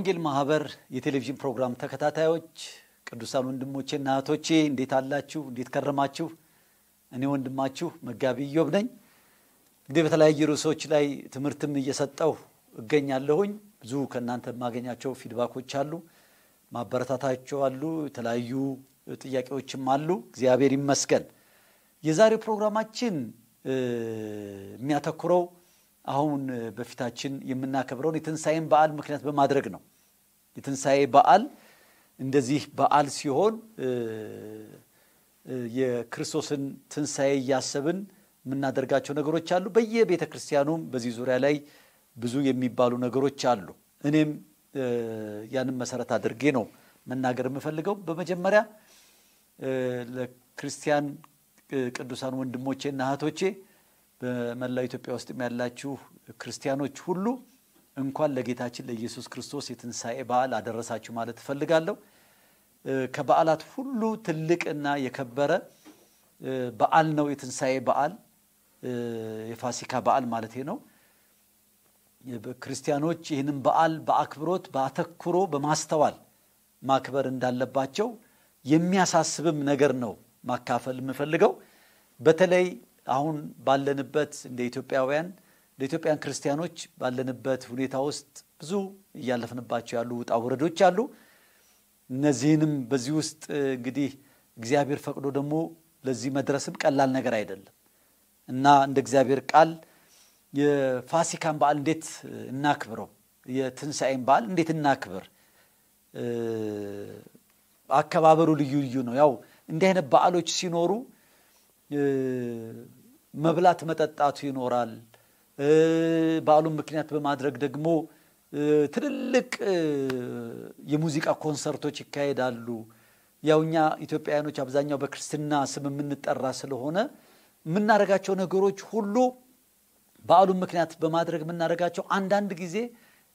የወንጌል ማህበር የቴሌቪዥን ፕሮግራም ተከታታዮች ቅዱሳን ና እህቶቼ እንዴት አላችሁ? እንዴት ከረማችሁ? እኔ ወንድማችሁ መጋቢ ዮብ ነኝ። እንግዲህ በተለያዩ ርዕሶች ላይ ትምህርትም እየሰጠው እገኛለሁኝ። ብዙ ከእናንተ የማገኛቸው ፊድባኮች አሉ፣ ማበረታታቸው አሉ፣ የተለያዩ ጥያቄዎችም አሉ። እግዚአብሔር ይመስገን። የዛሬው ፕሮግራማችን የሚያተኩረው አሁን በፊታችን የምናከብረውን የትንሣኤን በዓል ምክንያት በማድረግ ነው። የትንሣኤ በዓል እንደዚህ በዓል ሲሆን የክርስቶስን ትንሣኤ እያሰብን የምናደርጋቸው ነገሮች አሉ። በየቤተ ክርስቲያኑም በዚህ ዙሪያ ላይ ብዙ የሚባሉ ነገሮች አሉ። እኔም ያንን መሰረት አድርጌ ነው መናገር የምፈልገው። በመጀመሪያ ለክርስቲያን ቅዱሳን ና እህቶቼ በመላው ኢትዮጵያ ውስጥ ያላችሁ ክርስቲያኖች ሁሉ እንኳን ለጌታችን ለኢየሱስ ክርስቶስ የትንሣኤ በዓል አደረሳችሁ ማለት ትፈልጋለሁ። ከበዓላት ሁሉ ትልቅና የከበረ በዓል ነው የትንሣኤ በዓል የፋሲካ በዓል ማለት ነው። ክርስቲያኖች ይህንን በዓል በአክብሮት በአተኩሮ በማስተዋል ማክበር እንዳለባቸው የሚያሳስብም ነገር ነው ማካፈል የምፈልገው። በተለይ አሁን ባለንበት እንደ ኢትዮጵያውያን ለኢትዮጵያን ክርስቲያኖች ባለንበት ሁኔታ ውስጥ ብዙ እያለፍንባቸው ያሉ ውጣ ውረዶች አሉ። እነዚህንም በዚህ ውስጥ እንግዲህ እግዚአብሔር ፈቅዶ ደግሞ ለዚህ መድረስም ቀላል ነገር አይደለም እና እንደ እግዚአብሔር ቃል የፋሲካን በዓል እንዴት እናክብረው፣ የትንሣኤን በዓል እንዴት እናክብር። አከባበሩ ልዩ ልዩ ነው። ያው እንዲህ አይነት በዓሎች ሲኖሩ መብላት መጠጣቱ ይኖራል። በዓሉን ምክንያት በማድረግ ደግሞ ትልልቅ የሙዚቃ ኮንሰርቶች ይካሄዳሉ። ያው እኛ ኢትዮጵያውያኖች አብዛኛው በክርስትና ስም የምንጠራ ስለሆነ የምናደርጋቸው ነገሮች ሁሉ በዓሉን ምክንያት በማድረግ የምናደርጋቸው አንዳንድ ጊዜ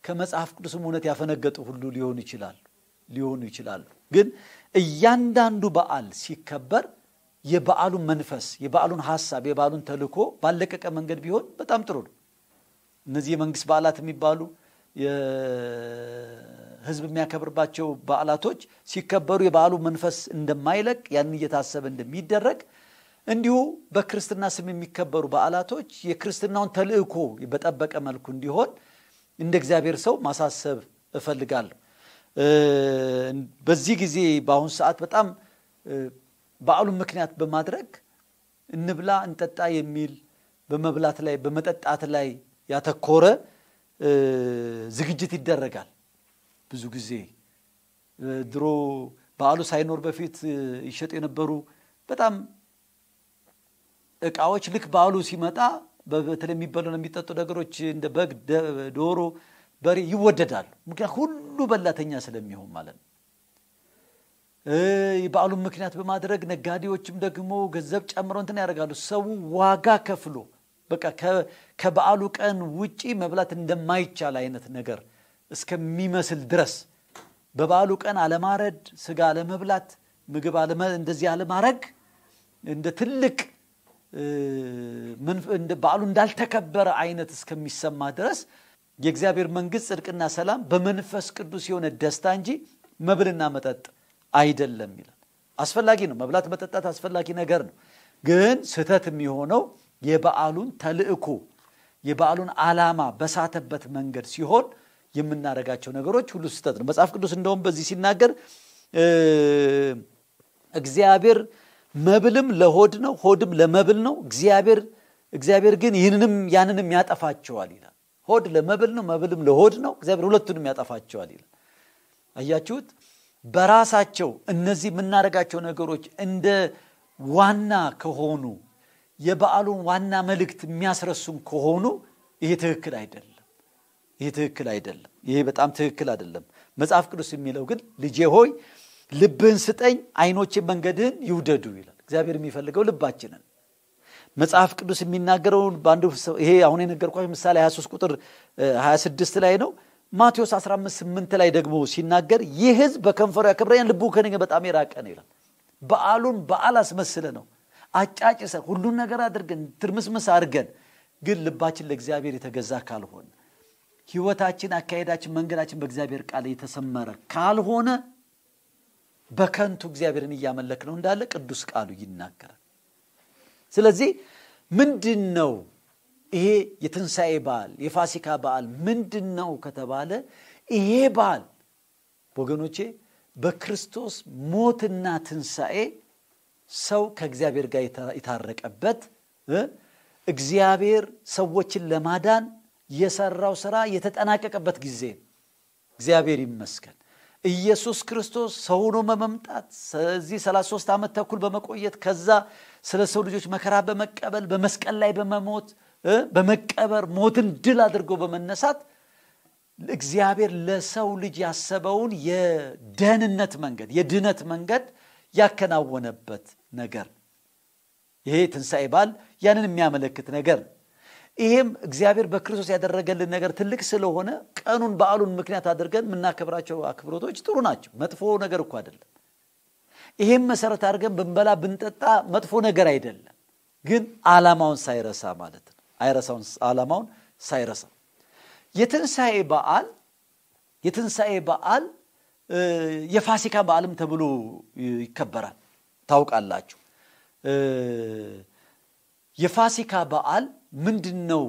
ከመጽሐፍ ቅዱስም እውነት ያፈነገጡ ሁሉ ሊሆኑ ይችላሉ ሊሆኑ ይችላሉ። ግን እያንዳንዱ በዓል ሲከበር የበዓሉን መንፈስ የበዓሉን ሀሳብ የበዓሉን ተልእኮ ባለቀቀ መንገድ ቢሆን በጣም ጥሩ ነው። እነዚህ የመንግስት በዓላት የሚባሉ ህዝብ የሚያከብርባቸው በዓላቶች ሲከበሩ የበዓሉ መንፈስ እንደማይለቅ ያንን እየታሰበ እንደሚደረግ እንዲሁ በክርስትና ስም የሚከበሩ በዓላቶች የክርስትናውን ተልእኮ በጠበቀ መልኩ እንዲሆን እንደ እግዚአብሔር ሰው ማሳሰብ እፈልጋለሁ። በዚህ ጊዜ በአሁኑ ሰዓት በጣም በዓሉን ምክንያት በማድረግ እንብላ እንጠጣ የሚል በመብላት ላይ በመጠጣት ላይ ያተኮረ ዝግጅት ይደረጋል። ብዙ ጊዜ ድሮ በዓሉ ሳይኖር በፊት ይሸጡ የነበሩ በጣም እቃዎች ልክ በዓሉ ሲመጣ በተለይ የሚበሉ ነው የሚጠጡ ነገሮች እንደ በግ፣ ዶሮ፣ በሬ ይወደዳሉ። ምክንያት ሁሉ በላተኛ ስለሚሆን ማለት ነው። በዓሉን ምክንያት በማድረግ ነጋዴዎችም ደግሞ ገንዘብ ጨምሮ እንትን ያደርጋሉ። ሰው ዋጋ ከፍሎ በቃ ከበዓሉ ቀን ውጪ መብላት እንደማይቻል አይነት ነገር እስከሚመስል ድረስ በበዓሉ ቀን አለማረድ፣ ስጋ አለመብላት፣ ምግብ እንደዚህ አለማረግ እንደ ትልቅ በዓሉ እንዳልተከበረ አይነት እስከሚሰማ ድረስ የእግዚአብሔር መንግስት ጽድቅና ሰላም በመንፈስ ቅዱስ የሆነ ደስታ እንጂ መብልና መጠጥ አይደለም ይላል። አስፈላጊ ነው፣ መብላት መጠጣት አስፈላጊ ነገር ነው። ግን ስህተት የሚሆነው የበዓሉን ተልእኮ የበዓሉን አላማ በሳተበት መንገድ ሲሆን የምናደርጋቸው ነገሮች ሁሉ ስህተት ነው። መጽሐፍ ቅዱስ እንደውም በዚህ ሲናገር እግዚአብሔር መብልም ለሆድ ነው፣ ሆድም ለመብል ነው። እግዚአብሔር እግዚአብሔር ግን ይህንንም ያንንም ያጠፋቸዋል ይላል። ሆድ ለመብል ነው፣ መብልም ለሆድ ነው። እግዚአብሔር ሁለቱንም ያጠፋቸዋል ይላል። አያችሁት? በራሳቸው እነዚህ የምናደርጋቸው ነገሮች እንደ ዋና ከሆኑ የበዓሉን ዋና መልእክት የሚያስረሱን ከሆኑ ይሄ ትክክል አይደለም። ይሄ ትክክል አይደለም። ይሄ በጣም ትክክል አይደለም። መጽሐፍ ቅዱስ የሚለው ግን ልጄ ሆይ ልብህን ስጠኝ፣ አይኖች መንገድህን ይውደዱ ይላል። እግዚአብሔር የሚፈልገው ልባችንን መጽሐፍ ቅዱስ የሚናገረውን በአንዱ ይሄ አሁን የነገርኳቸው ምሳሌ 23 ቁጥር 26 ላይ ነው። ማቴዎስ 158 ላይ ደግሞ ሲናገር ይህ ህዝብ በከንፈሩ ያከብረኛል፣ ልቡ ከኔ በጣም የራቀ ነው ይላል። በዓሉን በዓል አስመስለ ነው አጫጭሰ ሁሉን ነገር አድርገን ትርምስምስ አድርገን ግን ልባችን ለእግዚአብሔር የተገዛ ካልሆነ ህይወታችን፣ አካሄዳችን፣ መንገዳችን በእግዚአብሔር ቃል የተሰመረ ካልሆነ በከንቱ እግዚአብሔርን እያመለክ ነው እንዳለ ቅዱስ ቃሉ ይናገራል። ስለዚህ ምንድን ነው ይሄ የትንሣኤ በዓል የፋሲካ በዓል ምንድን ነው ከተባለ ይሄ በዓል ወገኖቼ በክርስቶስ ሞትና ትንሣኤ ሰው ከእግዚአብሔር ጋር የታረቀበት እግዚአብሔር ሰዎችን ለማዳን የሰራው ሥራ የተጠናቀቀበት ጊዜ እግዚአብሔር ይመስገን። ኢየሱስ ክርስቶስ ሰው ሆኖ በመምጣት ስለዚህ 33 ዓመት ተኩል በመቆየት ከዛ ስለ ሰው ልጆች መከራ በመቀበል በመስቀል ላይ በመሞት በመቀበር ሞትን ድል አድርጎ በመነሳት እግዚአብሔር ለሰው ልጅ ያሰበውን የደህንነት መንገድ የድነት መንገድ ያከናወነበት ነገር ይሄ ትንሣኤ በዓል ያንን የሚያመለክት ነገር ይሄም እግዚአብሔር በክርስቶስ ያደረገልን ነገር ትልቅ ስለሆነ ቀኑን በዓሉን ምክንያት አድርገን የምናከብራቸው አክብሮቶች ጥሩ ናቸው መጥፎ ነገር እኮ አይደለም ይሄም መሰረት አድርገን ብንበላ ብንጠጣ መጥፎ ነገር አይደለም ግን አላማውን ሳይረሳ ማለት ነው አይረሳውን አላማውን ሳይረሳ የትንሣኤ በዓል የትንሣኤ በዓል የፋሲካ በዓልም ተብሎ ይከበራል። ታውቃላችሁ የፋሲካ በዓል ምንድን ነው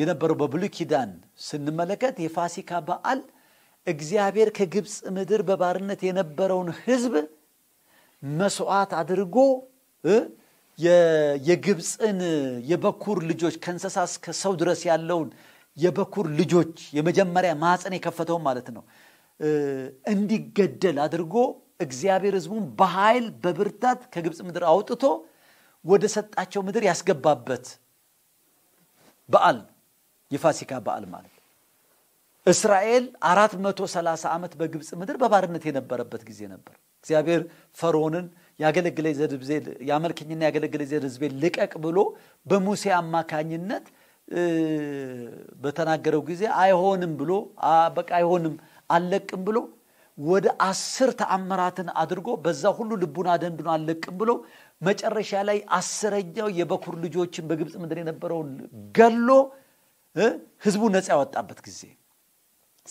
የነበረው? በብሉ ኪዳን ስንመለከት የፋሲካ በዓል እግዚአብሔር ከግብፅ ምድር በባርነት የነበረውን ህዝብ መስዋዕት አድርጎ የግብፅን የበኩር ልጆች ከእንስሳ እስከ ሰው ድረስ ያለውን የበኩር ልጆች የመጀመሪያ ማፀን የከፈተውን ማለት ነው እንዲገደል አድርጎ እግዚአብሔር ህዝቡን በኃይል በብርታት ከግብፅ ምድር አውጥቶ ወደ ሰጣቸው ምድር ያስገባበት በዓል የፋሲካ በዓል ማለት እስራኤል አራት መቶ ሰላሳ ዓመት በግብፅ ምድር በባርነት የነበረበት ጊዜ ነበር። እግዚአብሔር ፈርዖንን ያገለግለኝ ዘድብዜ ያመልክኝና ያመልከኝና ያገለግለኝ ዘንድ ሕዝቤን ልቀቅ ብሎ በሙሴ አማካኝነት በተናገረው ጊዜ አይሆንም ብሎ በቃ አይሆንም አለቅም ብሎ ወደ አስር ተአምራትን አድርጎ በዛ ሁሉ ልቡን አደንድኖ አለቅም ብሎ መጨረሻ ላይ አስረኛው የበኩር ልጆችን በግብፅ ምድር የነበረውን ገሎ ህዝቡ ነፃ ያወጣበት ጊዜ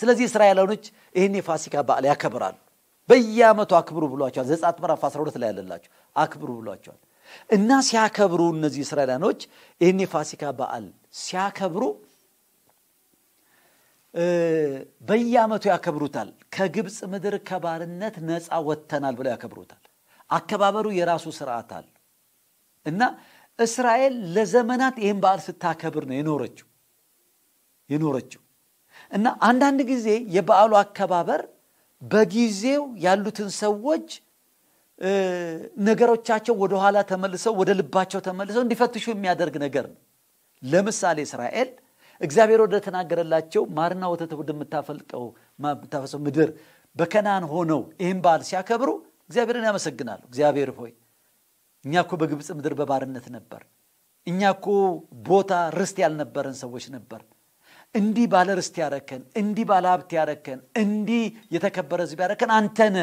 ስለዚህ እስራኤላውኖች ይህን የፋሲካ በዓል ያከብራሉ በየዓመቱ አክብሩ ብሏቸዋል። ዘጻት ምዕራፍ 12 ላይ ያለላቸው አክብሩ ብሏቸዋል። እና ሲያከብሩ እነዚህ እስራኤላኖች ይህን የፋሲካ በዓል ሲያከብሩ በየአመቱ ያከብሩታል። ከግብፅ ምድር ከባርነት ነፃ ወጥተናል ብለው ያከብሩታል። አከባበሩ የራሱ ስርዓት አለ እና እስራኤል ለዘመናት ይህን በዓል ስታከብር ነው የኖረችው የኖረችው እና አንዳንድ ጊዜ የበዓሉ አከባበር በጊዜው ያሉትን ሰዎች ነገሮቻቸው ወደኋላ ተመልሰው ወደ ልባቸው ተመልሰው እንዲፈትሹ የሚያደርግ ነገር ነው። ለምሳሌ እስራኤል እግዚአብሔር ወደ ተናገረላቸው ማርና ወተት ወደምታፈልቀው የምታፈሰው ምድር በከናን ሆነው ይህን በዓል ሲያከብሩ እግዚአብሔርን ያመሰግናሉ። እግዚአብሔር ሆይ እኛ ኮ በግብፅ ምድር በባርነት ነበር። እኛ ኮ ቦታ ርስት ያልነበረን ሰዎች ነበር እንዲህ ባለ ርስት ያረከን፣ እንዲህ ባለ ሀብት ያረከን፣ እንዲህ የተከበረ ህዝብ ያረከን አንተነ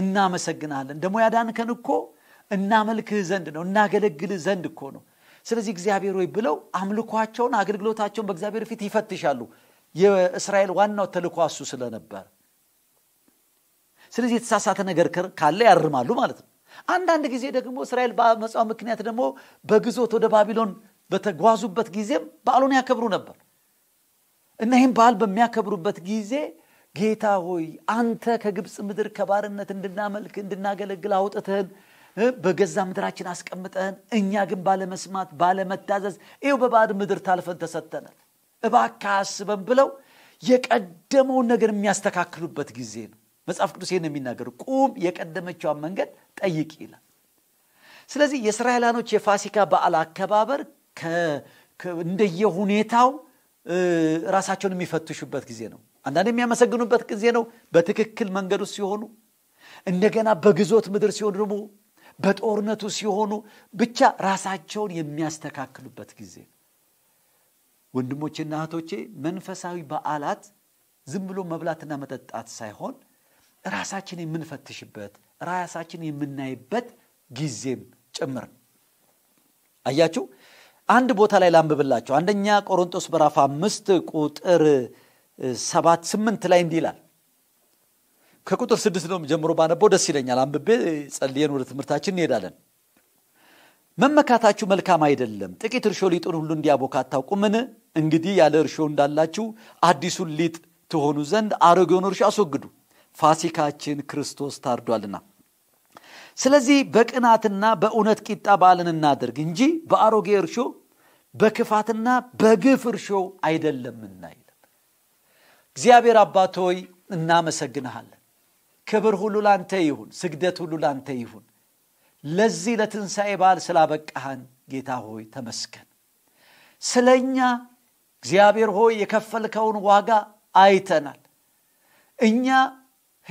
እናመሰግናለን። ደግሞ ያዳንከን እኮ እናመልክህ ዘንድ ነው፣ እናገለግልህ ዘንድ እኮ ነው። ስለዚህ እግዚአብሔር ወይ ብለው አምልኳቸውን፣ አገልግሎታቸውን በእግዚአብሔር ፊት ይፈትሻሉ። የእስራኤል ዋናው ተልኮ እሱ ስለነበር፣ ስለዚህ የተሳሳተ ነገር ካለ ያርማሉ ማለት ነው። አንዳንድ ጊዜ ደግሞ እስራኤል በመጽ ምክንያት ደግሞ በግዞት ወደ ባቢሎን በተጓዙበት ጊዜም በዓሉን ያከብሩ ነበር። እና ይህም በዓል በሚያከብሩበት ጊዜ ጌታ ሆይ አንተ ከግብፅ ምድር ከባርነት እንድናመልክ እንድናገለግል አውጥተህን በገዛ ምድራችን አስቀምጠህን እኛ ግን ባለመስማት ባለመታዘዝ ይው በባድ ምድር ታልፈን ተሰተናል እባካ አስበን ብለው የቀደመውን ነገር የሚያስተካክሉበት ጊዜ ነው መጽሐፍ ቅዱስ ይህን የሚናገር ቁም የቀደመችዋን መንገድ ጠይቅ ይላል ስለዚህ የእስራኤላኖች የፋሲካ በዓል አከባበር እንደየሁኔታው ራሳቸውን የሚፈትሹበት ጊዜ ነው። አንዳንድ የሚያመሰግኑበት ጊዜ ነው፣ በትክክል መንገዱ ሲሆኑ። እንደገና በግዞት ምድር ሲሆኑ ደግሞ በጦርነቱ ሲሆኑ ብቻ ራሳቸውን የሚያስተካክሉበት ጊዜ ነው። ወንድሞቼና እህቶቼ መንፈሳዊ በዓላት ዝም ብሎ መብላትና መጠጣት ሳይሆን ራሳችን የምንፈትሽበት ራሳችን የምናይበት ጊዜም ጭምር አያችሁ። አንድ ቦታ ላይ ላንብብላቸው። አንደኛ ቆሮንጦስ በራፍ አምስት ቁጥር ሰባት ስምንት ላይ እንዲህ ይላል። ከቁጥር ስድስት ነው ጀምሮ ባነበው ደስ ይለኛል። አንብቤ ጸልየን ወደ ትምህርታችን እንሄዳለን። መመካታችሁ መልካም አይደለም። ጥቂት እርሾ ሊጡን ሁሉ እንዲያቦካ አታውቁምን? እንግዲህ ያለ እርሾ እንዳላችሁ አዲሱን ሊጥ ትሆኑ ዘንድ አሮጌውን እርሾ አስወግዱ፣ ፋሲካችን ክርስቶስ ታርዷልና። ስለዚህ በቅናትና በእውነት ቂጣ በዓልን እናደርግ እንጂ በአሮጌ እርሾ በክፋትና በግፍ እርሾ አይደለም ይላል። እግዚአብሔር አባት ሆይ እናመሰግንሃለን። ክብር ሁሉ ላንተ ይሁን፣ ስግደት ሁሉ ላንተ ይሁን። ለዚህ ለትንሣኤ በዓል ስላበቃህን ጌታ ሆይ ተመስገን። ስለ እኛ እግዚአብሔር ሆይ የከፈልከውን ዋጋ አይተናል። እኛ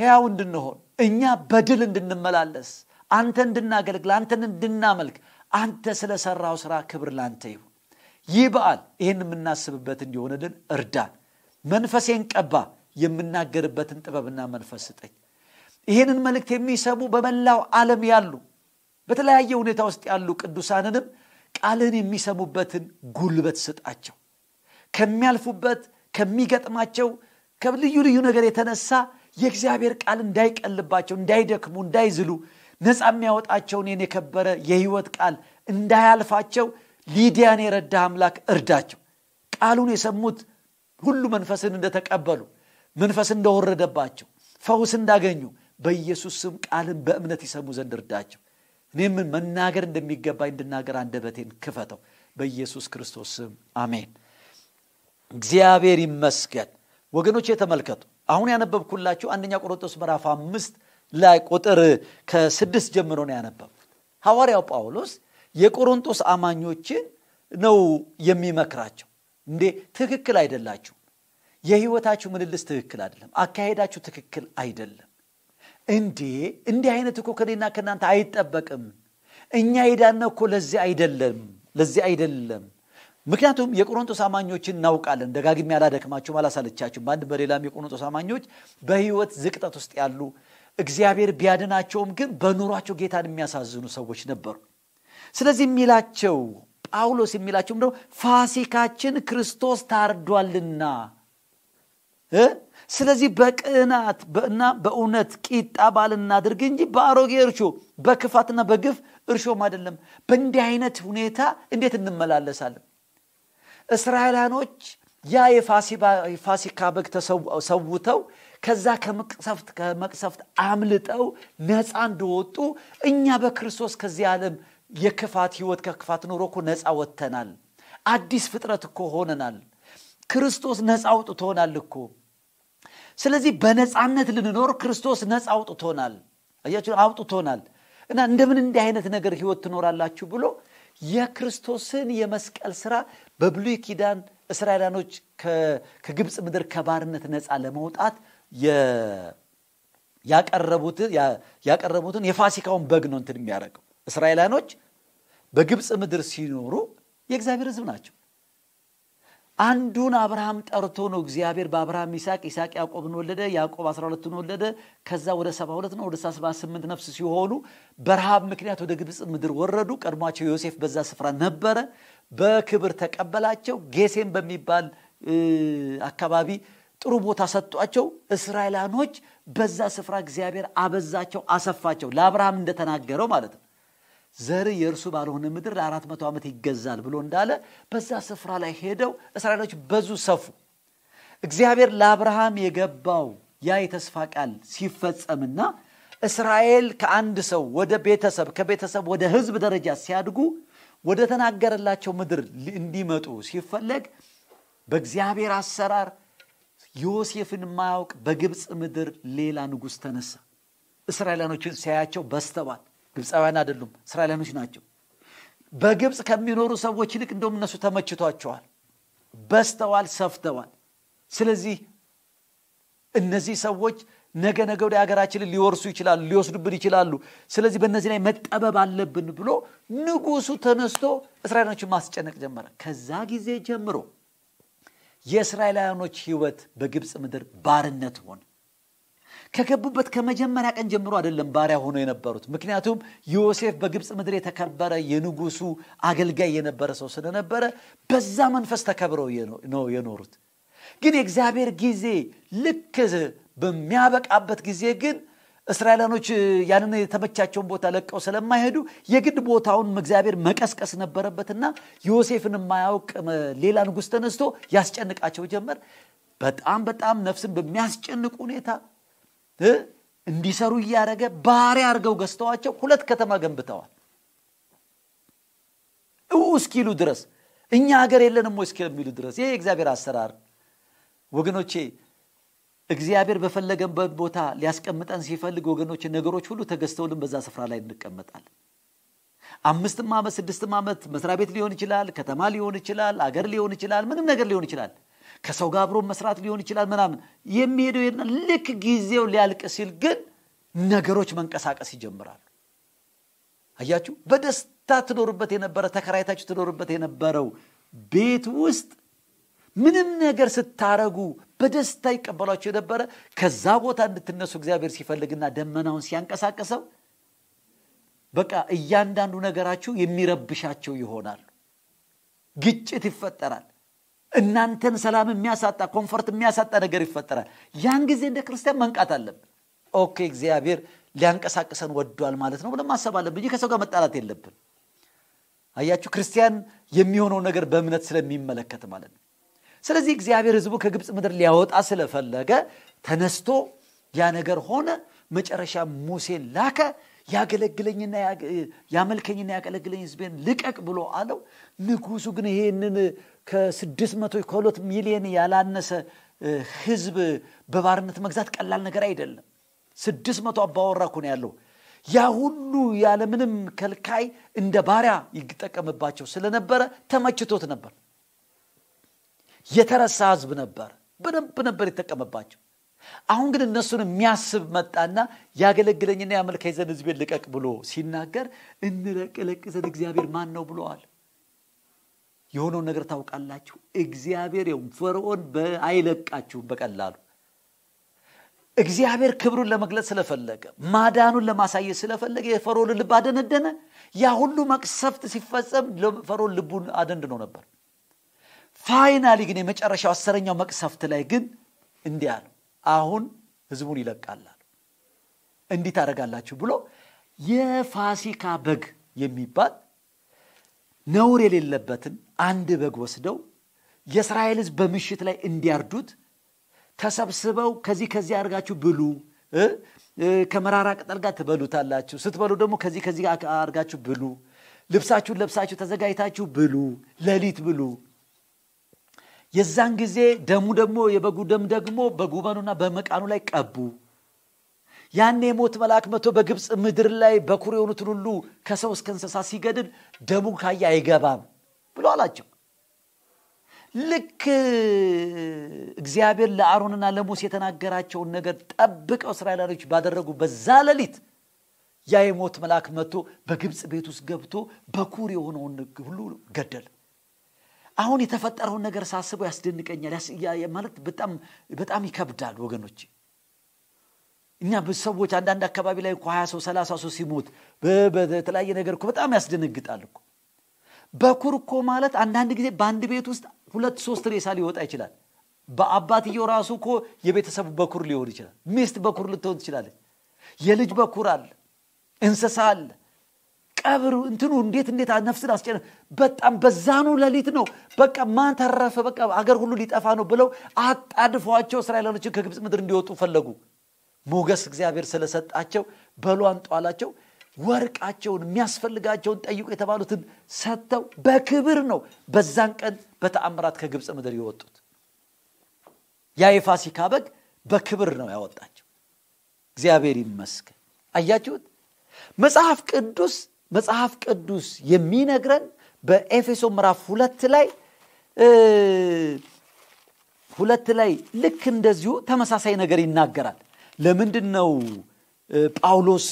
ሕያው እንድንሆን፣ እኛ በድል እንድንመላለስ አንተ እንድናገልግል አንተን እንድናመልክ አንተ ስለሰራው ስራ ክብር ላንተ ይሁን ይህ በዓል ይህን የምናስብበት እንዲሆንልን እርዳን መንፈሴን ቀባ የምናገርበትን ጥበብና መንፈስ ስጠኝ ይህንን መልእክት የሚሰሙ በመላው ዓለም ያሉ በተለያየ ሁኔታ ውስጥ ያሉ ቅዱሳንንም ቃልን የሚሰሙበትን ጉልበት ስጣቸው ከሚያልፉበት ከሚገጥማቸው ከልዩ ልዩ ነገር የተነሳ የእግዚአብሔር ቃል እንዳይቀልባቸው እንዳይደክሙ እንዳይዝሉ ነፃ የሚያወጣቸውን ኔን የከበረ የህይወት ቃል እንዳያልፋቸው ሊዲያን የረዳ አምላክ እርዳቸው ቃሉን የሰሙት ሁሉ መንፈስን እንደተቀበሉ መንፈስ እንደወረደባቸው ፈውስ እንዳገኙ በኢየሱስ ስም ቃልን በእምነት ይሰሙ ዘንድ እርዳቸው እኔ መናገር እንደሚገባኝ እንድናገር አንደበቴን ክፈተው በኢየሱስ ክርስቶስ ስም አሜን እግዚአብሔር ይመስገን ወገኖች የተመልከቱ አሁን ያነበብኩላችሁ አንደኛ ቆሮንቶስ ምዕራፍ አምስት ላይ ቁጥር ከስድስት ጀምሮ ነው ያነበብኩት። ሐዋርያው ጳውሎስ የቆሮንቶስ አማኞችን ነው የሚመክራቸው። እንዴ ትክክል አይደላችሁ፣ የህይወታችሁ ምልልስ ትክክል አይደለም፣ አካሄዳችሁ ትክክል አይደለም። እንዴ እንዲህ አይነት እኮ ከኔና ከእናንተ አይጠበቅም። እኛ ሄዳነ እኮ ለዚህ አይደለም፣ ለዚህ አይደለም። ምክንያቱም የቆሮንቶስ አማኞችን እናውቃለን። ደጋግሜ አላደክማችሁም፣ አላሳለቻችሁም። በአንድ በሌላም የቆሮንቶስ አማኞች በህይወት ዝቅጠት ውስጥ ያሉ እግዚአብሔር ቢያድናቸውም ግን በኑሯቸው ጌታን የሚያሳዝኑ ሰዎች ነበሩ ስለዚህ የሚላቸው ጳውሎስ የሚላቸውም ደግሞ ፋሲካችን ክርስቶስ ታርዷልና ስለዚህ በቅናት እና በእውነት ቂጣ ባል እንጂ በአሮጌ እርሾ በክፋትና በግፍ እርሾም አይደለም በእንዲህ አይነት ሁኔታ እንዴት እንመላለሳለን እስራኤላኖች ያ የፋሲካ በግ ሰውተው ከዛ ከመቅሰፍት ከመቅሰፍት አምልጠው ነፃ እንደወጡ እኛ በክርስቶስ ከዚህ ዓለም የክፋት ህይወት ከክፋት ኖሮ እኮ ነፃ ወጥተናል አዲስ ፍጥረት እኮ ሆነናል ክርስቶስ ነፃ አውጥቶናል እኮ ስለዚህ በነፃነት ልንኖር ክርስቶስ ነፃ አውጥቶናል እያችሁ አውጥቶናል እና እንደምን እንዲህ አይነት ነገር ህይወት ትኖራላችሁ ብሎ የክርስቶስን የመስቀል ስራ በብሉይ ኪዳን እስራኤላኖች ከግብፅ ምድር ከባርነት ነፃ ለመውጣት ያቀረቡትን የፋሲካውን በግ ነው እንትን የሚያደረገው እስራኤላኖች በግብፅ ምድር ሲኖሩ የእግዚአብሔር ህዝብ ናቸው። አንዱን አብርሃም ጠርቶ ነው እግዚአብሔር በአብርሃም ይስቅ ይስቅ ያዕቆብን ወለደ። ያዕቆብ 12ቱን ወለደ። ከዛ ወደ 72 ነው ወደ 78 ነፍስ ሲሆኑ በረሃብ ምክንያት ወደ ግብፅ ምድር ወረዱ። ቀድሟቸው ዮሴፍ በዛ ስፍራ ነበረ። በክብር ተቀበላቸው። ጌሴም በሚባል አካባቢ ጥሩ ቦታ ሰጧቸው እስራኤላኖች በዛ ስፍራ እግዚአብሔር አበዛቸው አሰፋቸው ለአብርሃም እንደተናገረው ማለት ነው ዘር የእርሱ ባልሆነ ምድር ለአራት መቶ ዓመት ይገዛል ብሎ እንዳለ በዛ ስፍራ ላይ ሄደው እስራኤሎች በዙ ሰፉ እግዚአብሔር ለአብርሃም የገባው ያ የተስፋ ቃል ሲፈጸምና እስራኤል ከአንድ ሰው ወደ ቤተሰብ ከቤተሰብ ወደ ህዝብ ደረጃ ሲያድጉ ወደ ተናገረላቸው ምድር እንዲመጡ ሲፈለግ በእግዚአብሔር አሰራር ዮሴፍን ማያውቅ በግብፅ ምድር ሌላ ንጉሥ ተነሳ። እስራኤላኖችን ሲያያቸው በስተዋል። ግብፃውያን አይደሉም፣ እስራኤላኖች ናቸው። በግብፅ ከሚኖሩ ሰዎች ይልቅ እንደውም እነሱ ተመችቷቸዋል። በስተዋል፣ ሰፍተዋል። ስለዚህ እነዚህ ሰዎች ነገ ነገ ወደ ሀገራችንን ሊወርሱ ይችላሉ፣ ሊወስዱብን ይችላሉ። ስለዚህ በእነዚህ ላይ መጠበብ አለብን ብሎ ንጉሱ ተነስቶ እስራኤላኖችን ማስጨነቅ ጀመረ። ከዛ ጊዜ ጀምሮ የእስራኤላውያኖች ህይወት በግብፅ ምድር ባርነት ሆነ። ከገቡበት ከመጀመሪያ ቀን ጀምሮ አይደለም ባሪያ ሆኖ የነበሩት። ምክንያቱም ዮሴፍ በግብፅ ምድር የተከበረ የንጉሱ አገልጋይ የነበረ ሰው ስለነበረ በዛ መንፈስ ተከብረው ነው የኖሩት። ግን የእግዚአብሔር ጊዜ ልክ በሚያበቃበት ጊዜ ግን እስራኤላኖች ያንን የተመቻቸውን ቦታ ለቀው ስለማይሄዱ የግድ ቦታውን እግዚአብሔር መቀስቀስ ነበረበትና ዮሴፍን የማያውቅ ሌላ ንጉሥ ተነስቶ ያስጨንቃቸው ጀመር በጣም በጣም ነፍስን በሚያስጨንቅ ሁኔታ እንዲሰሩ እያደረገ ባህሪ አድርገው ገዝተዋቸው ሁለት ከተማ ገንብተዋል እው እስኪሉ ድረስ እኛ ሀገር የለንም ወይ እስኪሉ ድረስ ይሄ እግዚአብሔር አሰራር ወገኖቼ እግዚአብሔር በፈለገበት ቦታ ሊያስቀምጠን ሲፈልግ ወገኖች ነገሮች ሁሉ ተገዝተውልን በዛ ስፍራ ላይ እንቀመጣለን። አምስትም ዓመት ስድስትም ዓመት መስሪያ ቤት ሊሆን ይችላል፣ ከተማ ሊሆን ይችላል፣ አገር ሊሆን ይችላል፣ ምንም ነገር ሊሆን ይችላል። ከሰው ጋር አብሮ መስራት ሊሆን ይችላል። ምናምን የሚሄደው ይሄድና ልክ ጊዜው ሊያልቅ ሲል ግን ነገሮች መንቀሳቀስ ይጀምራሉ። አያችሁ፣ በደስታ ትኖርበት የነበረ ተከራይታችሁ ትኖርበት የነበረው ቤት ውስጥ ምንም ነገር ስታረጉ በደስታ ይቀበሏቸው የነበረ ከዛ ቦታ እንድትነሱ እግዚአብሔር ሲፈልግና ደመናውን ሲያንቀሳቀሰው በቃ እያንዳንዱ ነገራችሁ የሚረብሻቸው ይሆናል። ግጭት ይፈጠራል። እናንተን ሰላም የሚያሳጣ ኮንፈርት የሚያሳጣ ነገር ይፈጠራል። ያን ጊዜ እንደ ክርስቲያን መንቃት አለብን። ኦኬ እግዚአብሔር ሊያንቀሳቅሰን ወዷል ማለት ነው ብለን ማሰብ አለብን እንጂ ከሰው ጋር መጣላት የለብን። አያችሁ ክርስቲያን የሚሆነው ነገር በእምነት ስለሚመለከት ማለት ነው። ስለዚህ እግዚአብሔር ህዝቡ ከግብፅ ምድር ሊያወጣ ስለፈለገ ተነስቶ ያ ነገር ሆነ። መጨረሻ ሙሴን ላከ። ያገለግለኝና ያመልከኝና ያገለግለኝ ህዝቤን ልቀቅ ብሎ አለው። ንጉሱ ግን ይሄንን ከስድስት መቶ ከሁለት ሚሊዮን ያላነሰ ህዝብ በባርነት መግዛት ቀላል ነገር አይደለም። ስድስት መቶ አባወራ ኩን ያለው። ያ ሁሉ ያለምንም ከልካይ እንደ ባሪያ ይጠቀምባቸው ስለነበረ ተመችቶት ነበር። የተረሳ ህዝብ ነበር። በደንብ ነበር የተቀመባቸው። አሁን ግን እነሱን የሚያስብ መጣና ያገለግለኝና ያመልካይ ዘንድ ህዝቤን ልቀቅ ብሎ ሲናገር እንለቅለቅ ዘንድ እግዚአብሔር ማን ነው ብለዋል። የሆነውን ነገር ታውቃላችሁ። እግዚአብሔር ይሁን ፈርዖን አይለቃችሁም በቀላሉ እግዚአብሔር ክብሩን ለመግለጽ ስለፈለገ ማዳኑን ለማሳየት ስለፈለገ የፈርዖን ልብ አደነደነ። ያ ሁሉ መቅሰፍት ሲፈጸም ፈርዖን ልቡን አደንድኖ ነበር። ፋይናሊ ግን የመጨረሻው አስረኛው መቅሰፍት ላይ ግን እንዲህ አሉ፣ አሁን ህዝቡን ይለቃል እንዲህ ታደረጋላችሁ ብሎ የፋሲካ በግ የሚባል ነውር የሌለበትን አንድ በግ ወስደው የእስራኤል ህዝብ በምሽት ላይ እንዲያርዱት ተሰብስበው ከዚህ ከዚህ አድርጋችሁ ብሉ፣ ከመራራ ቅጠል ጋር ትበሉታላችሁ፣ ስትበሉ ደግሞ ከዚህ ከዚህ አድርጋችሁ ብሉ፣ ልብሳችሁን ለብሳችሁ ተዘጋጅታችሁ ብሉ፣ ሌሊት ብሉ የዛን ጊዜ ደሙ ደግሞ የበጉ ደም ደግሞ በጉበኑና በመቃኑ ላይ ቀቡ። ያኔ የሞት መልአክ መቶ በግብፅ ምድር ላይ በኩር የሆኑትን ሁሉ ከሰው እስከ እንስሳ ሲገድል ደሙ ካየ አይገባም ብሎ አላቸው። ልክ እግዚአብሔር ለአሮንና ለሞስ የተናገራቸውን ነገር ጠብቀው እስራኤላውያን ባደረጉ በዛ ሌሊት ያ የሞት መልአክ መጥቶ በግብፅ ቤት ውስጥ ገብቶ በኩር የሆነውን ሁሉ ገደል። አሁን የተፈጠረውን ነገር ሳስበው ያስደንቀኛል። ማለት በጣም ይከብዳል ወገኖች። እኛ ሰዎች አንዳንድ አካባቢ ላይ እኮ ሀያ ሰው ሰላሳ ሰው ሲሞት በተለያየ ነገር እኮ በጣም ያስደነግጣል እኮ። በኩር እኮ ማለት አንዳንድ ጊዜ በአንድ ቤት ውስጥ ሁለት ሶስት ሬሳ ሊወጣ ይችላል። በአባትየው ራሱ እኮ የቤተሰቡ በኩር ሊሆን ይችላል። ሚስት በኩር ልትሆን ትችላለች። የልጅ በኩር አለ፣ እንስሳ አለ ቀብሩ እንትኑ እንዴት እንዴት ነፍስን አስጨነ በጣም በዛኑ ለሊት ነው በቃ ማን ተረፈ በቃ አገር ሁሉ ሊጠፋ ነው ብለው አጣድፏቸው እስራኤላኖችን ከግብፅ ምድር እንዲወጡ ፈለጉ ሞገስ እግዚአብሔር ስለሰጣቸው በሏን ጧላቸው ወርቃቸውን የሚያስፈልጋቸውን ጠይቁ የተባሉትን ሰጥተው በክብር ነው በዛን ቀን በተአምራት ከግብፅ ምድር የወጡት ያ የፋሲካ በግ በክብር ነው ያወጣቸው እግዚአብሔር ይመስገን አያችሁት መጽሐፍ ቅዱስ መጽሐፍ ቅዱስ የሚነግረን በኤፌሶ ምዕራፍ ሁለት ላይ ሁለት ላይ ልክ እንደዚሁ ተመሳሳይ ነገር ይናገራል ለምንድን ነው ጳውሎስ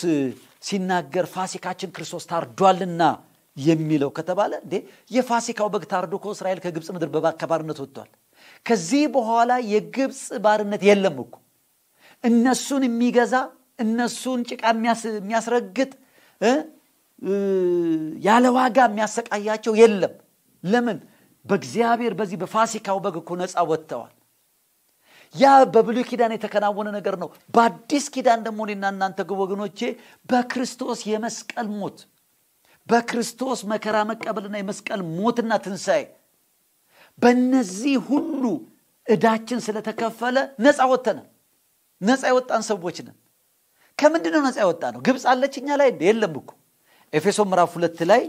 ሲናገር ፋሲካችን ክርስቶስ ታርዷልና የሚለው ከተባለ እንዴ የፋሲካው በግ ታርዶ እስራኤል ከግብፅ ምድር ከባርነት ወጥቷል ከዚህ በኋላ የግብፅ ባርነት የለም እኮ እነሱን የሚገዛ እነሱን ጭቃ የሚያስረግጥ ያለ ዋጋ የሚያሰቃያቸው የለም ለምን በእግዚአብሔር በዚህ በፋሲካው በግ እኮ ነፃ ወጥተዋል ያ በብሉ ኪዳን የተከናወነ ነገር ነው በአዲስ ኪዳን ደግሞ እኔና እናንተ ወገኖቼ በክርስቶስ የመስቀል ሞት በክርስቶስ መከራ መቀበልና የመስቀል ሞትና ትንሣኤ በእነዚህ ሁሉ እዳችን ስለተከፈለ ነፃ ወጥተናል ነፃ የወጣን ሰዎች ነን ከምንድነው ነፃ የወጣ ነው ግብፅ አለች እኛ ላይ የለም እኮ ኤፌሶ ምዕራፍ ሁለት ላይ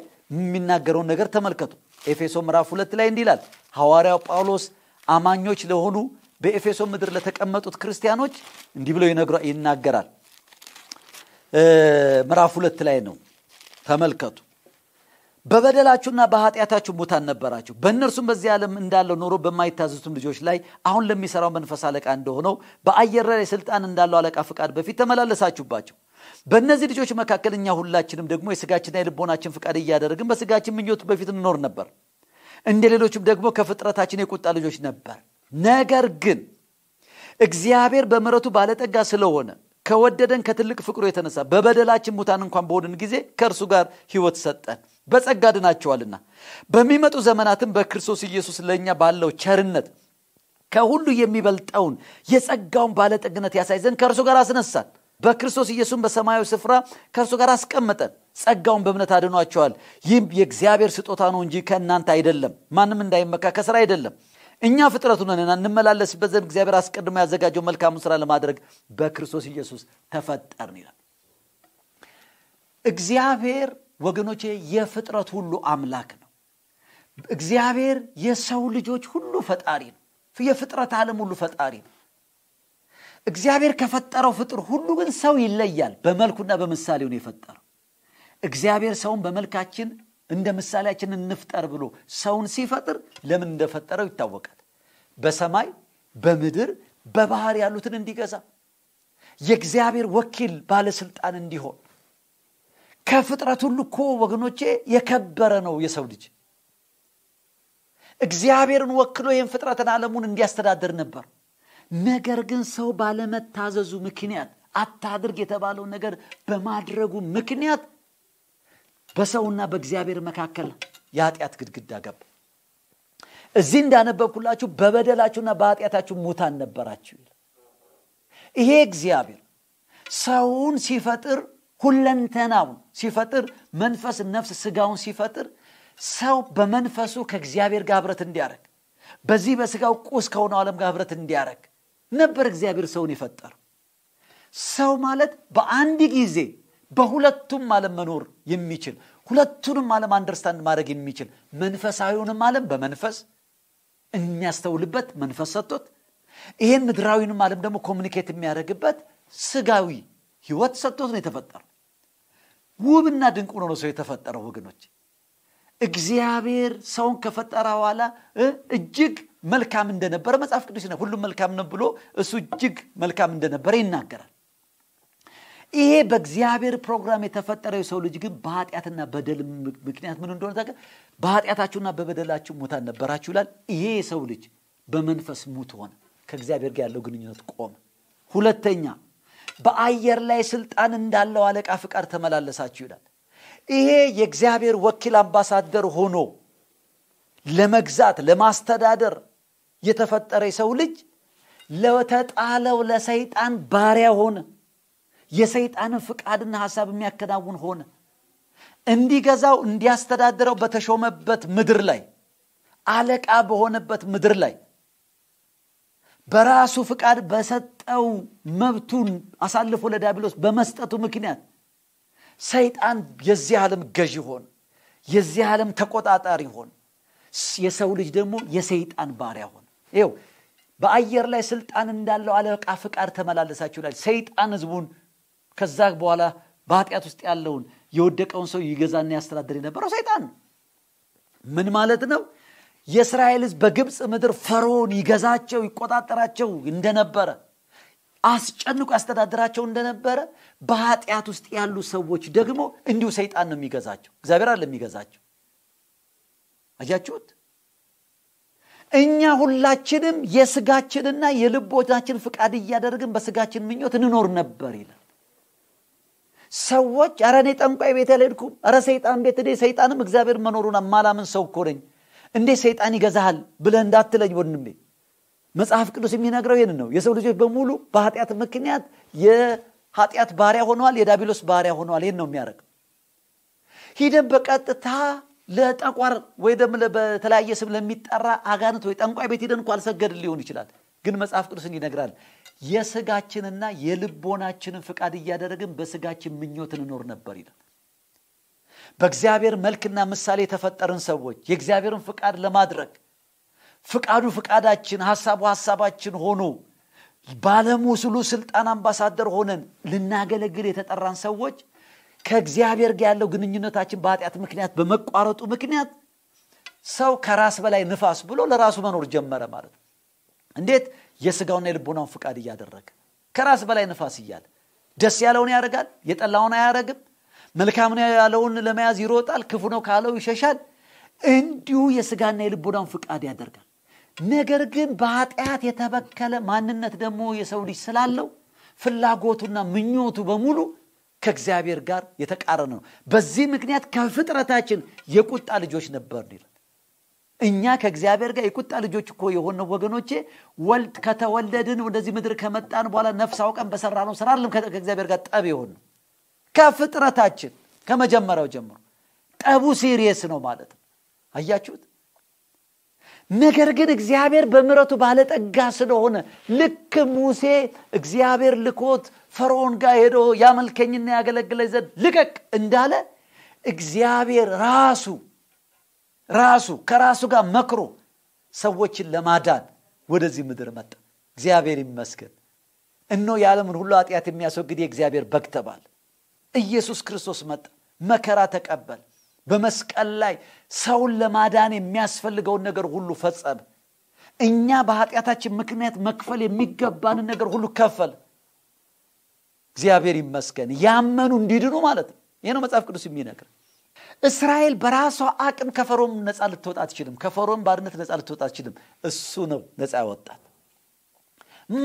የሚናገረውን ነገር ተመልከቱ ኤፌሶ ምዕራፍ ሁለት ላይ እንዲላል ሐዋርያው ጳውሎስ አማኞች ለሆኑ በኤፌሶ ምድር ለተቀመጡት ክርስቲያኖች እንዲህ ብሎ ይናገራል ምዕራፍ ሁለት ላይ ነው ተመልከቱ በበደላችሁና በኃጢአታችሁ ሙታን ነበራችሁ በእነርሱም በዚህ ዓለም እንዳለው ኖሮ በማይታዘዙትም ልጆች ላይ አሁን ለሚሰራው መንፈስ አለቃ እንደሆነው በአየር ላይ ስልጣን እንዳለው አለቃ ፍቃድ በፊት ተመላለሳችሁባቸው በእነዚህ ልጆች መካከል እኛ ሁላችንም ደግሞ የስጋችንና የልቦናችን ፍቃድ እያደረግን በስጋችን ምኞት በፊት እንኖር ነበር እንደ ሌሎችም ደግሞ ከፍጥረታችን የቁጣ ልጆች ነበር ነገር ግን እግዚአብሔር በምረቱ ባለጠጋ ስለሆነ ከወደደን ከትልቅ ፍቅሩ የተነሳ በበደላችን ሙታን እንኳን በሆንን ጊዜ ከእርሱ ጋር ህይወት ሰጠን በጸጋ ድናቸዋልና በሚመጡ ዘመናትም በክርስቶስ ኢየሱስ ለእኛ ባለው ቸርነት ከሁሉ የሚበልጠውን የጸጋውን ባለጠግነት ያሳይ ዘንድ ከእርሱ ጋር አስነሳን በክርስቶስ ኢየሱስን በሰማያዊ ስፍራ ከእርሱ ጋር አስቀመጠን ጸጋውን በእምነት አድኗቸዋል ይህም የእግዚአብሔር ስጦታ ነው እንጂ ከእናንተ አይደለም ማንም እንዳይመካ ከስራ አይደለም እኛ ፍጥረቱ ነንና እንመላለስበት ዘንድ እግዚአብሔር አስቀድሞ ያዘጋጀው መልካሙ ስራ ለማድረግ በክርስቶስ ኢየሱስ ተፈጠርን ይላል እግዚአብሔር ወገኖቼ የፍጥረት ሁሉ አምላክ ነው እግዚአብሔር የሰው ልጆች ሁሉ ፈጣሪ ነው የፍጥረት ዓለም ሁሉ ፈጣሪ ነው እግዚአብሔር ከፈጠረው ፍጡር ሁሉ ግን ሰው ይለያል። በመልኩና በምሳሌው ነው የፈጠረው። እግዚአብሔር ሰውን በመልካችን እንደ ምሳሌያችን እንፍጠር ብሎ ሰውን ሲፈጥር ለምን እንደፈጠረው ይታወቃል። በሰማይ በምድር በባህር ያሉትን እንዲገዛ የእግዚአብሔር ወኪል ባለስልጣን እንዲሆን ከፍጥረት ሁሉ እኮ ወገኖቼ የከበረ ነው የሰው ልጅ። እግዚአብሔርን ወክሎ ይህን ፍጥረትን ዓለሙን እንዲያስተዳድር ነበር። ነገር ግን ሰው ባለመታዘዙ ምክንያት አታድርግ የተባለውን ነገር በማድረጉ ምክንያት በሰውና በእግዚአብሔር መካከል የኃጢአት ግድግዳ ገባ እዚህ እንዳነበብኩላችሁ በበደላችሁና በኃጢአታችሁ ሙታን ነበራችሁ ይሄ እግዚአብሔር ሰውን ሲፈጥር ሁለንተናውን ሲፈጥር መንፈስ ነፍስ ስጋውን ሲፈጥር ሰው በመንፈሱ ከእግዚአብሔር ጋር ህብረት በዚህ በስጋው ቁስ ከሆነው ዓለም ጋር ህብረት እንዲያደረግ ነበር እግዚአብሔር ሰውን የፈጠረው። ሰው ማለት በአንድ ጊዜ በሁለቱም ዓለም መኖር የሚችል ሁለቱንም ዓለም አንደርስታንድ ማድረግ የሚችል መንፈሳዊውንም ዓለም በመንፈስ የሚያስተውልበት መንፈስ ሰጥቶት ይሄን ምድራዊንም ዓለም ደግሞ ኮሚኒኬት የሚያደርግበት ስጋዊ ህይወት ሰጥቶት ነው የተፈጠረው። ውብና ድንቅ ሆኖ ነው ሰው የተፈጠረው ወገኖች። እግዚአብሔር ሰውን ከፈጠረ በኋላ እጅግ መልካም እንደነበረ መጽሐፍ ቅዱስ ነ ሁሉም መልካም ነው ብሎ እሱ እጅግ መልካም እንደነበረ ይናገራል ይሄ በእግዚአብሔር ፕሮግራም የተፈጠረው የሰው ልጅ ግን በኃጢአትና በደል ምክንያት ምን እንደሆነ ታገ በኃጢአታችሁና በበደላችሁ ሙታን ነበራችሁ ይላል ይሄ የሰው ልጅ በመንፈስ ሙት ሆነ ከእግዚአብሔር ጋር ያለው ግንኙነት ቆመ ሁለተኛ በአየር ላይ ስልጣን እንዳለው አለቃ ፍቃድ ተመላለሳችሁ ይላል ይሄ የእግዚአብሔር ወኪል አምባሳደር ሆኖ ለመግዛት ለማስተዳደር የተፈጠረ የሰው ልጅ ለተጣለው ለሰይጣን ባሪያ ሆነ። የሰይጣንን ፍቃድና ሐሳብ የሚያከናውን ሆነ። እንዲገዛው እንዲያስተዳድረው በተሾመበት ምድር ላይ አለቃ በሆነበት ምድር ላይ በራሱ ፍቃድ በሰጠው መብቱን አሳልፎ ለዳብሎስ በመስጠቱ ምክንያት ሰይጣን የዚህ ዓለም ገዢ ሆን የዚህ ዓለም ተቆጣጣሪ ሆን የሰው ልጅ ደግሞ የሰይጣን ባሪያ ሆን ይው በአየር ላይ ስልጣን እንዳለው አለቃ ፍቃድ ተመላለሳችሁ ይላል። ሰይጣን ህዝቡን ከዛ በኋላ በኃጢአት ውስጥ ያለውን የወደቀውን ሰው ይገዛና ያስተዳድር የነበረው ሰይጣን ምን ማለት ነው? የእስራኤል ህዝብ በግብፅ ምድር ፈርዖን ይገዛቸው ይቆጣጠራቸው እንደነበረ አስጨንቁ ያስተዳድራቸው እንደነበረ በኃጢአት ውስጥ ያሉ ሰዎች ደግሞ እንዲሁ ሰይጣን ነው የሚገዛቸው። እግዚአብሔር አለ የሚገዛቸው። አያችሁት? እኛ ሁላችንም የስጋችንና የልቦናችን ፍቃድ እያደረግን በስጋችን ምኞት እንኖር ነበር ይላል ሰዎች አረ እኔ ጠንቋይ ቤት ያልሄድኩም አረ ሰይጣን ቤት እኔ ሰይጣንም እግዚአብሔር መኖሩን አማላምን ሰው እኮ ነኝ እንዴት ሰይጣን ይገዛሃል ብለህ እንዳትለኝ ወንድሜ መጽሐፍ ቅዱስ የሚነግረው ይህን ነው የሰው ልጆች በሙሉ በኃጢአት ምክንያት የኃጢአት ባሪያ ሆነዋል የዳቢሎስ ባሪያ ሆነዋል ይህን ነው የሚያደረግ ሂደን በቀጥታ ለጠቋር ወይ ደግሞ በተለያየ ስም ለሚጠራ አጋንት ወይ ጠንቋይ ቤት ሄደን እኳ አልሰገድን ሊሆን ይችላል። ግን መጽሐፍ ቅዱስን ይነግራል። የስጋችንና የልቦናችንን ፍቃድ እያደረግን በስጋችን ምኞት እንኖር ነበር ይላል። በእግዚአብሔር መልክና ምሳሌ የተፈጠርን ሰዎች የእግዚአብሔርን ፍቃድ ለማድረግ ፍቃዱ ፍቃዳችን፣ ሐሳቡ ሐሳባችን ሆኖ ባለሙስሉ ስልጣን አምባሳደር ሆነን ልናገለግል የተጠራን ሰዎች ከእግዚአብሔር ጋር ያለው ግንኙነታችን በኃጢአት ምክንያት በመቋረጡ ምክንያት ሰው ከራስ በላይ ንፋስ ብሎ ለራሱ መኖር ጀመረ ማለት ነው እንዴት የስጋውና የልቦናውን ፍቃድ እያደረገ ከራስ በላይ ንፋስ እያለ ደስ ያለውን ያደርጋል የጠላውን አያደረግም መልካም ያለውን ለመያዝ ይሮጣል ክፉ ነው ካለው ይሸሻል እንዲሁ የስጋና የልቦናውን ፍቃድ ያደርጋል ነገር ግን በኃጢአት የተበከለ ማንነት ደግሞ የሰው ልጅ ስላለው ፍላጎቱና ምኞቱ በሙሉ ከእግዚአብሔር ጋር የተቃረነ ነው። በዚህ ምክንያት ከፍጥረታችን የቁጣ ልጆች ነበር ይላል። እኛ ከእግዚአብሔር ጋር የቁጣ ልጆች እኮ የሆነ ወገኖቼ፣ ወልድ ከተወለድን ወደዚህ ምድር ከመጣን በኋላ ነፍስ አውቀን ነው ስራ ከእግዚአብሔር ጋር ጠብ የሆን ከፍጥረታችን ከመጀመሪያው ጀምሮ ጠቡ ሲሪየስ ነው ማለት ነው። አያችሁት? ነገር ግን እግዚአብሔር በምረቱ ባለጠጋ ስለሆነ ልክ ሙሴ እግዚአብሔር ልኮት ፈርዖን ጋር ሄዶ ያመልከኝና ያገለግለኝ ዘንድ ልቀቅ እንዳለ እግዚአብሔር ራሱ ራሱ ከራሱ ጋር መክሮ ሰዎችን ለማዳን ወደዚህ ምድር መጣ እግዚአብሔር ይመስገን እኖ የዓለምን ሁሉ አጢአት የሚያስወግድ የእግዚአብሔር በግተባል ኢየሱስ ክርስቶስ መጣ መከራ ተቀበል በመስቀል ላይ ሰውን ለማዳን የሚያስፈልገውን ነገር ሁሉ ፈጸም እኛ በኃጢአታችን ምክንያት መክፈል የሚገባንን ነገር ሁሉ ከፈል እግዚአብሔር ይመስገን ያመኑ እንዲድኑ ማለት ነው ይህ ነው መጽሐፍ ቅዱስ የሚነግር እስራኤል በራሷ አቅም ከፈሮም ነፃ ልትወጣ አትችልም ከፈሮም ባርነት ነፃ ልትወጣ አትችልም እሱ ነው ነፃ ያወጣት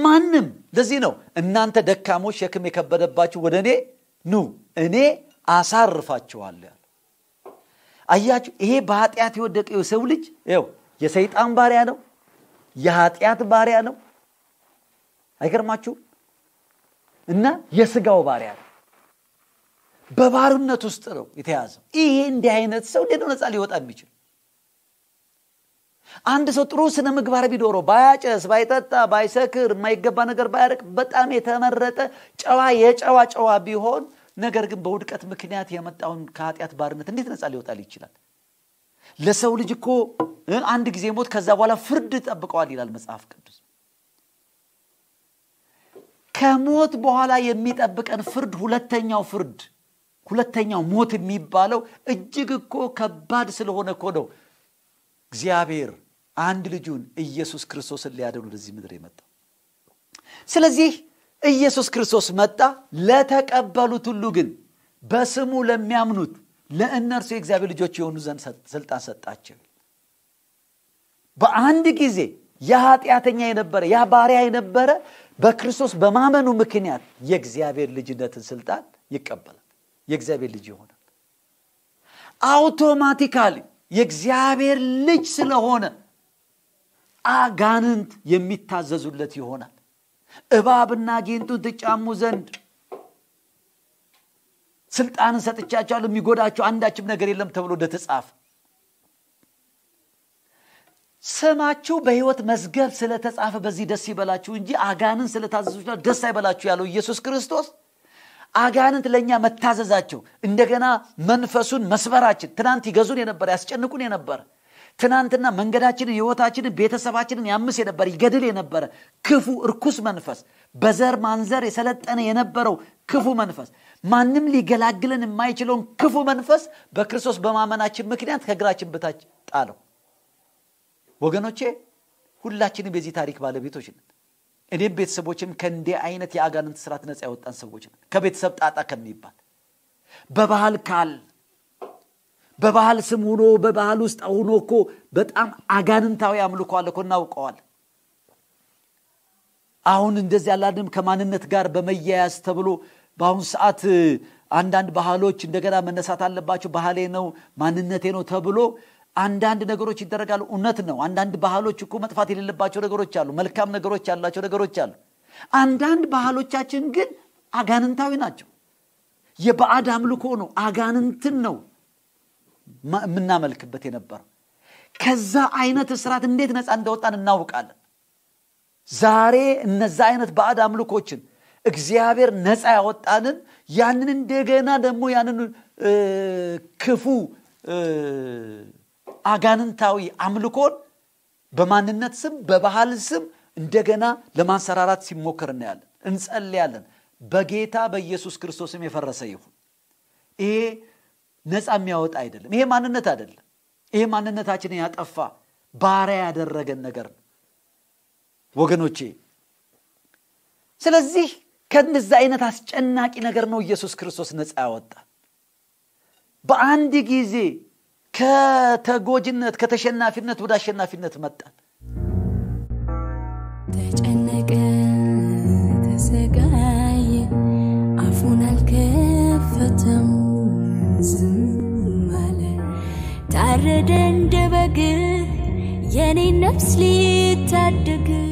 ማንም ለዚህ ነው እናንተ ደካሞች ሸክም የከበደባችሁ ወደ እኔ ኑ እኔ አሳርፋችኋለሁ አያችሁ፣ ይሄ በኃጢአት የወደቀ የሰው ልጅ ው የሰይጣን ባሪያ ነው፣ የኃጢአት ባሪያ ነው። አይገርማችሁም? እና የስጋው ባሪያ ነው። በባርነት ውስጥ ነው የተያዘው። ይሄ እንዲህ አይነት ሰው እንዴት ነው ነፃ ሊወጣ የሚችል? አንድ ሰው ጥሩ ስነ ምግባር ቢኖረው ባያጨስ፣ ባይጠጣ፣ ባይሰክር፣ የማይገባ ነገር ባያደርግ፣ በጣም የተመረጠ ጨዋ የጨዋ ጨዋ ቢሆን ነገር ግን በውድቀት ምክንያት የመጣውን ከኃጢአት ባርነት እንዴት ነፃ ሊወጣል ይችላል? ለሰው ልጅ እኮ አንድ ጊዜ ሞት፣ ከዛ በኋላ ፍርድ ጠብቀዋል ይላል መጽሐፍ ቅዱስ። ከሞት በኋላ የሚጠብቀን ፍርድ ሁለተኛው ፍርድ ሁለተኛው ሞት የሚባለው እጅግ እኮ ከባድ ስለሆነ እኮ ነው እግዚአብሔር አንድ ልጁን ኢየሱስ ክርስቶስን ሊያደን ለዚህ ምድር የመጣው። ስለዚህ ኢየሱስ ክርስቶስ መጣ። ለተቀበሉት ሁሉ ግን በስሙ ለሚያምኑት ለእነርሱ የእግዚአብሔር ልጆች የሆኑ ዘንድ ስልጣን ሰጣቸው። በአንድ ጊዜ የኃጢአተኛ የነበረ ያ ባሪያ የነበረ በክርስቶስ በማመኑ ምክንያት የእግዚአብሔር ልጅነትን ስልጣን ይቀበላል። የእግዚአብሔር ልጅ ይሆናል። አውቶማቲካሊ የእግዚአብሔር ልጅ ስለሆነ አጋንንት የሚታዘዙለት ይሆናል። እባብና ጊንጡን ትጫሙ ዘንድ ስልጣንን ሰጥቻቸዋለሁ፣ የሚጎዳቸው አንዳችም ነገር የለም ተብሎ እንደተጻፈ ስማችሁ በህይወት መዝገብ ስለተጻፈ በዚህ ደስ ይበላችሁ እንጂ አጋንን ስለታዘዙ ደስ አይበላችሁ ያለው ኢየሱስ ክርስቶስ አጋንንት ለእኛ መታዘዛቸው እንደገና መንፈሱን መስበራችን ትናንት ይገዙን የነበረ ያስጨንቁን የነበረ ትናንትና መንገዳችንን፣ ህይወታችንን፣ ቤተሰባችንን ያምስ የነበረ ይገድል የነበረ ክፉ እርኩስ መንፈስ በዘር ማንዘር የሰለጠነ የነበረው ክፉ መንፈስ ማንም ሊገላግለን የማይችለውን ክፉ መንፈስ በክርስቶስ በማመናችን ምክንያት ከእግራችን በታች ጣለው። ወገኖቼ ሁላችንም የዚህ ታሪክ ባለቤቶች ነን። እኔም ቤተሰቦችም ከእንዲህ አይነት የአጋንንት ስርዓት ነፃ ያወጣን ሰዎች ነን። ከቤተሰብ ጣጣ ከሚባል በባህል ካል በባህል ስም ሆኖ በባህል ውስጥ ሆኖ እኮ በጣም አጋንንታዊ አምልኮ አለ እኮ እናውቀዋል አሁን እንደዚህ ያላድም ከማንነት ጋር በመያያዝ ተብሎ በአሁኑ ሰዓት አንዳንድ ባህሎች እንደገና መነሳት አለባቸው ባህሌ ነው ማንነቴ ነው ተብሎ አንዳንድ ነገሮች ይደረጋሉ እውነት ነው አንዳንድ ባህሎች እኮ መጥፋት የሌለባቸው ነገሮች አሉ መልካም ነገሮች ያላቸው ነገሮች አሉ አንዳንድ ባህሎቻችን ግን አጋንንታዊ ናቸው የበአድ አምልኮ ነው አጋንንትን ነው የምናመልክበት የነበረው። ከዛ አይነት እስራት እንዴት ነፃ እንደወጣን እናውቃለን። ዛሬ እነዛ አይነት በአድ አምልኮችን እግዚአብሔር ነፃ ያወጣንን ያንን እንደገና ደግሞ ያንን ክፉ አጋንንታዊ አምልኮን በማንነት ስም በባህል ስም እንደገና ለማንሰራራት ሲሞከር እናያለን፣ እንጸልያለን። በጌታ በኢየሱስ ክርስቶስም የፈረሰ ይሁን ይሄ ነፃ የሚያወጣ አይደለም። ይሄ ማንነት አይደለም። ይሄ ማንነታችንን ያጠፋ ባሪያ ያደረገን ነገር ነው ወገኖቼ። ስለዚህ ከእንደዚህ አይነት አስጨናቂ ነገር ነው ኢየሱስ ክርስቶስ ነፃ ያወጣ። በአንድ ጊዜ ከተጎጅነት ከተሸናፊነት ወደ አሸናፊነት መጣ የእኔ ነፍስ ሊታደግ